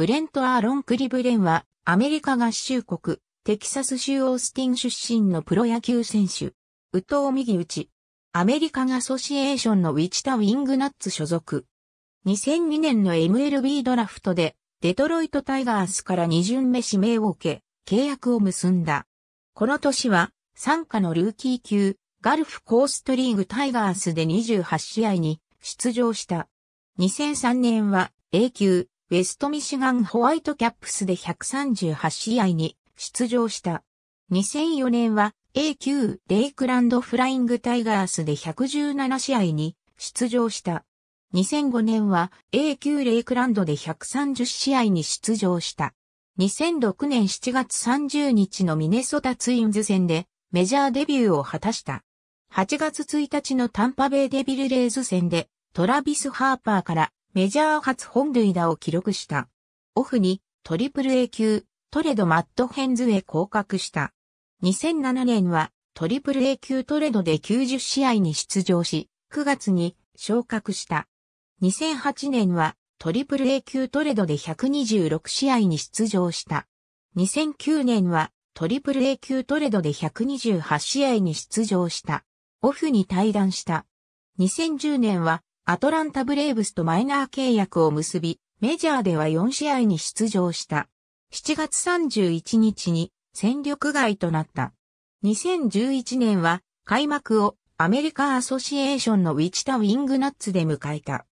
ブレント・アーロン・クリブレンは、アメリカ合衆国、テキサス州オースティン出身のプロ野球選手。宇藤右打ち。アメリカン・アソシエーションのウィチタ・ウィングナッツ所属。2002年の MLB ドラフトで、デトロイト・タイガースから2巡目指名を受け、契約を結んだ。この年は、参加のルーキー級、ガルフコーストリーグタイガースで28試合に出場した。2003年は A 級、ウェストミシガンホワイトキャップスで138試合に出場した。2004年は A 級レイクランドフライングタイガースで117試合に出場した。2005年は A 級レイクランドで130試合に出場した。2006年7月30日のミネソタツインズ戦でメジャーデビューを果たした。8月1日のタンパベイデビルレーズ戦でトラビス・ハーパーからメジャー初本塁打を記録した。オフにトリプル A 級、トレドマットヘンズへ降格した。2007年はトリプル A 級トレドで90試合に出場し、9月に昇格した。2008年はトリプル A 級トレドで126試合に出場した。2009年はトリプル A 級トレドで128試合に出場した。オフに退団した。2010年はアトランタブレーブスとマイナー契約を結び、メジャーでは4試合に出場した。7月31日に戦力外となった。2011年は開幕をアメリカアソシエーションのウィチタウィングナッツで迎えた。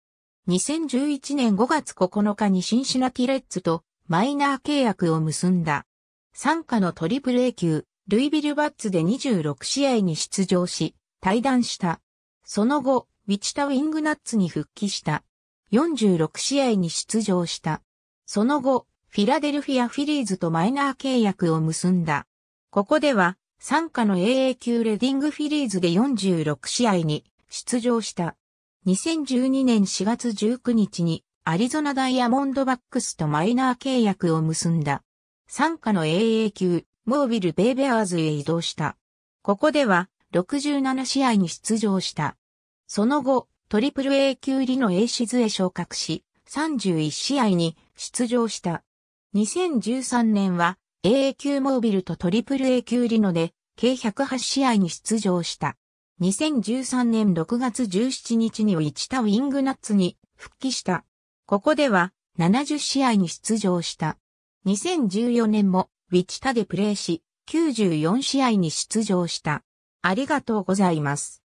2011年5月9日にシンシナティレッツとマイナー契約を結んだ。参加のトリプル A 級、ルイビルバッツで26試合に出場し、退団した。その後、ウィチタ・ウィングナッツに復帰した。46試合に出場した。その後、フィラデルフィア・フィリーズとマイナー契約を結んだ。ここでは、参加の AA 級レディングフィリーズで46試合に出場した。2012年4月19日にアリゾナダイヤモンドバックスとマイナー契約を結んだ。参加の AA 級モービル・ベイベアーズへ移動した。ここでは67試合に出場した。その後、トリプル A 級リノエ A シズへ昇格し、31試合に出場した。2013年は AA 級モービルとトリプル A 級リノで計108試合に出場した。2013年6月17日にウィチタウィングナッツに復帰した。ここでは70試合に出場した。2014年もウィチタでプレーし、94試合に出場した。ありがとうございます。